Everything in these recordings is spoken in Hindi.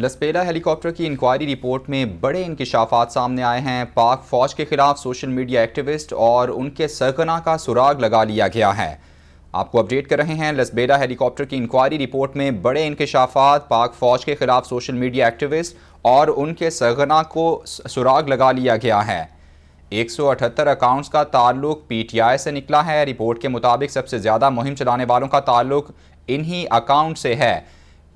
लस्पेला हेलीकॉप्टर की इंक्वायरी रिपोर्ट में बड़े इंकशाफात सामने आए हैं पाक फौज के खिलाफ सोशल मीडिया एक्टिविस्ट और उनके सरगना का सुराग लगा लिया गया है आपको अपडेट कर रहे हैं लसबेला हेलीकॉप्टर की इंक्वायरी रिपोर्ट में बड़े इंकशाफात पाक फौज के खिलाफ सोशल मीडिया एक्टिविस्ट और उनके सरगना को सुराग लगा लिया गया है 178 अकाउंट्स का ताल्लुक पीटीआई से निकला है रिपोर्ट के मुताबिक सबसे ज़्यादा मुहिम चलाने वालों का ताल्लुक इन्हीं अकाउंट से है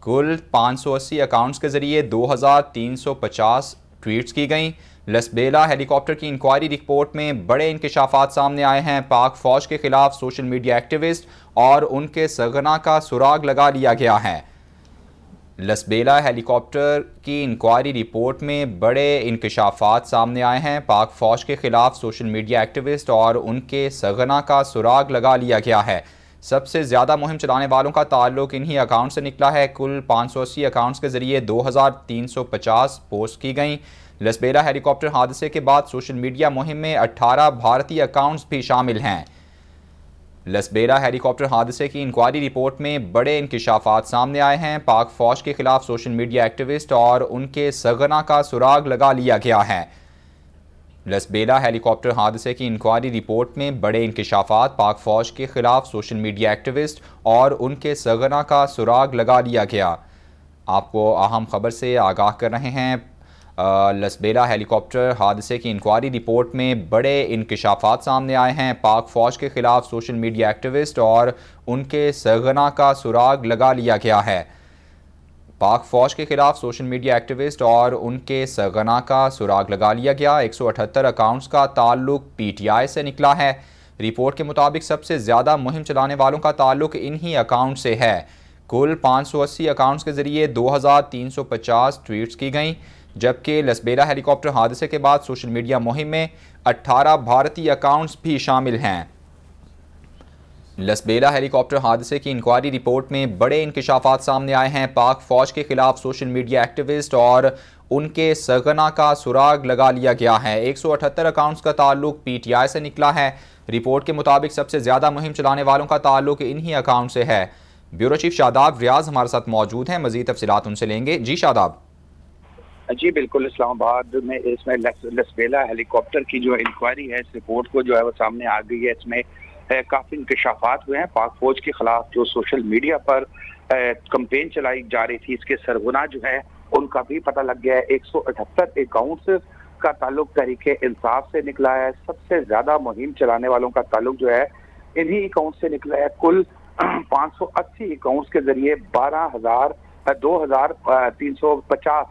कुल 580 अकाउंट्स के जरिए 2350 ट्वीट्स की गई लसबेला हेलीकॉप्टर की इंक्वायरी रिपोर्ट में बड़े इंकशाफात सामने आए हैं पाक फौज के खिलाफ सोशल मीडिया एक्टिविस्ट और उनके सगना का सुराग लगा लिया गया है लसबेला हेलीकॉप्टर की इंक्वायरी रिपोर्ट में बड़े इंकशाफात सामने आए हैं पाक फौज के खिलाफ सोशल मीडिया एक्टिविस्ट और उनके सगना का सुराग लगा लिया गया है सबसे ज़्यादा मुहिम चलाने वालों का ताल्लुक इन्हीं अकाउंट से निकला है कुल पाँच सौ अस्सी अकाउंट्स के ज़रिए दो हज़ार तीन सौ पचास पोस्ट की गई लसबेरा हेलीकॉप्टर हादसे के बाद सोशल मीडिया मुहिम में अट्ठारह भारतीय अकाउंट्स भी शामिल हैं लसबेरा हेलीकॉप्टर हादसे की इंक्वायरी रिपोर्ट में बड़े इंकशाफात सामने आए हैं पाक फौज के खिलाफ सोशल मीडिया एक्टिविस्ट और उनके सगना का सुराग लगा लिया गया है लसबेला हेलीकॉप्टर हादसे की इंक्वायरी रिपोर्ट में बड़े इंकशाफात पाक फौज के खिलाफ सोशल मीडिया एक्टिविस्ट और उनके सगना का सुराग लगा लिया गया आपको अहम खबर से आगाह कर रहे हैं लसबेला हेलीकॉप्टर हादसे की इंक्वायरी रिपोर्ट में बड़े इंकशाफात सामने आए हैं पाक फौज के खिलाफ सोशल मीडिया एक्टिविस्ट और उनके सगना का सुराग लगा लिया गया है पाक फौज के खिलाफ सोशल मीडिया एक्टिविस्ट और उनके सरगना का सुराग लगा लिया गया 178 अकाउंट्स का ताल्लुक पीटीआई से निकला है रिपोर्ट के मुताबिक सबसे ज़्यादा मुहिम चलाने वालों का ताल्लुक इन्हीं अकाउंट से है कुल 580 अकाउंट्स के जरिए 2350 ट्वीट्स की गईं जबकि लसबेरा हेलीकॉप्टर हादसे के बाद सोशल मीडिया मुहिम में 18 भारतीय अकाउंट्स भी शामिल हैं लसबेला हेलीकॉप्टर हादसे की इंक्वायरी रिपोर्ट में बड़े इंकशाफात सामने आए हैं पाक फौज के खिलाफ सोशल मीडिया एक्टिविस्ट और उनके सगना का सुराग लगा लिया गया है 178 अकाउंट्स का ताल्लुक पीटीआई से निकला है रिपोर्ट के मुताबिक सबसे ज़्यादा मुहिम चलाने वालों का ताल्लुक इन्हीं अकाउंट से है ब्यूरो चीफ शादाब रियाज हमारे साथ मौजूद हैं मजीद तफसीत उनसे लेंगे जी शादाब जी बिल्कुल इस्लामाबाद में इसमें लसबेला हेलीकॉप्टर की जो इंक्वायरी है इस रिपोर्ट को जो है वो सामने आ गई है इसमें काफ़ी इंकशाफात हुए हैं पाक फौज के खिलाफ जो सोशल मीडिया पर कंपेन चलाई जा रही थी इसके सरगुना जो है उनका भी पता लग गया है एक सौ अठहत्तर अकाउंट का ताल्लुक तरीके इंसाफ से निकला है सबसे ज्यादा मुहिम चलाने वालों का ताल्लुक जो है इन्हीं अकाउंट से निकला है कुल 580 अकाउंट्स के जरिए बारह हजार दो हजार तीन सौ पचास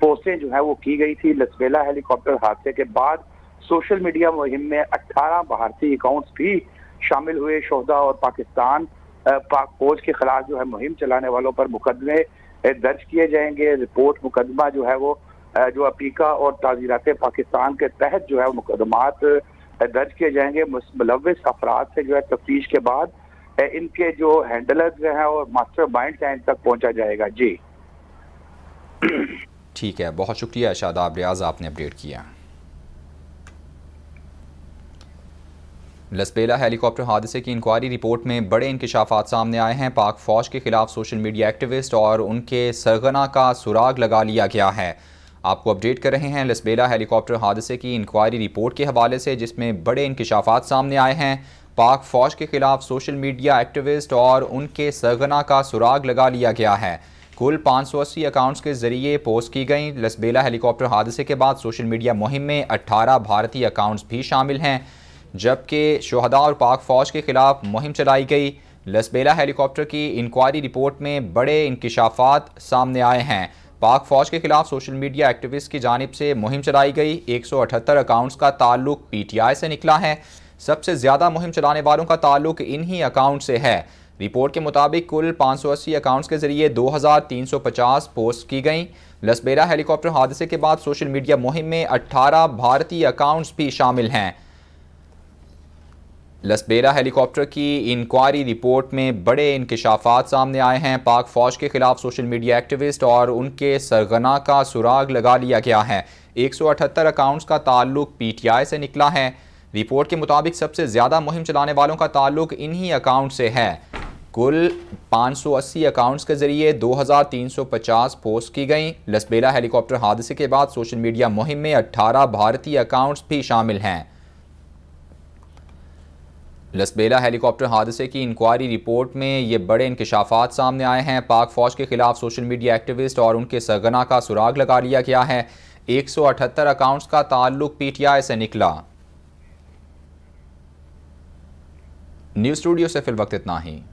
पोस्टें जो है वो की गई थी लसवेला हेलीकॉप्टर हादसे के बाद सोशल मीडिया मुहिम में अठारह भारतीय अकाउंट्स भी शामिल हुए शहदा और पाकिस्तान पाक फौज के खिलाफ जो है मुहिम चलाने वालों पर मुकदमे दर्ज किए जाएंगे रिपोर्ट मुकदमा जो है वो जो अपीका और ताजीरात पाकिस्तान के तहत जो है मुकदमात दर्ज किए जाएंगे मुलविस अफराद से जो है तफ्तीश के बाद इनके जो हैंडलर्स हैं और मास्टर माइंड हैं इन तक पहुंचा जाएगा जी ठीक है बहुत शुक्रिया शादाब रियाज आपने अपडेट किया लसबेला हेलीकॉप्टर हादसे की इंक्वायरी रिपोर्ट में बड़े इंकशाफात सामने आए हैं पाक फौज के खिलाफ सोशल मीडिया एक्टिविस्ट और उनके सरगना का सुराग लगा लिया गया है आपको अपडेट कर रहे हैं लसबेला हेलीकॉप्टर हादसे की इंक्वायरी रिपोर्ट के हवाले से जिसमें बड़े इंकशाफात सामने आए हैं पाक फौज के खिलाफ सोशल मीडिया एक्टिविस्ट और उनके सरगना का सुराग लगा लिया गया है कुल पाँच सौ अस्सी अकाउंट्स के जरिए पोस्ट की गई लसबेला हेलीकॉप्टर हादसे के बाद सोशल मीडिया मुहिम में अट्ठारह भारतीय अकाउंट्स भी शामिल हैं जबकि शहदा और पाक फौज के खिलाफ मुहिम चलाई गई लसबेला हेलीकॉप्टर की इंक्वायरी रिपोर्ट में बड़े इंकशाफात सामने आए हैं पाक फौज के खिलाफ सोशल मीडिया एक्टिविस्ट की जानब से मुहिम चलाई गई 178 अकाउंट्स का ताल्लुक पीटीआई से निकला है सबसे ज़्यादा मुहिम चलाने वालों का ताल्लुक इन्हीं अकाउंट से है रिपोर्ट के मुताबिक कुल पाँच अकाउंट्स के जरिए 2,350 पोस्ट की गई लसबेरा हेलीकॉप्टर हादसे के बाद सोशल मीडिया मुहिम में 18 भारतीय अकाउंट्स भी शामिल हैं लसबेरा हेलीकॉप्टर की इंक्वायरी रिपोर्ट में बड़े इंकशाफात सामने आए हैं पाक फौज के खिलाफ सोशल मीडिया एक्टिविस्ट और उनके सरगना का सुराग लगा लिया गया है एक सौ अठहत्तर अकाउंट्स का ताल्लुक पीटीआई से निकला है रिपोर्ट के मुताबिक सबसे ज़्यादा मुहिम चलाने वालों का ताल्लुक इन्हीं अकाउंट से है कुल 580 अकाउंट्स के जरिए 2350 पोस्ट की गई लसबेला हेलीकॉप्टर हादसे के बाद सोशल मीडिया मुहिम में 18 भारतीय अकाउंट्स भी शामिल हैं लसबेला हेलीकॉप्टर हादसे की इंक्वायरी रिपोर्ट में ये बड़े इंकशाफात सामने आए हैं पाक फौज के खिलाफ सोशल मीडिया एक्टिविस्ट और उनके सगना का सुराग लगा लिया गया है एक सौ अठहत्तर अकाउंट्स का ताल्लुक पीटीआई से निकला न्यूज़ स्टूडियो से फिल वक्त इतना ही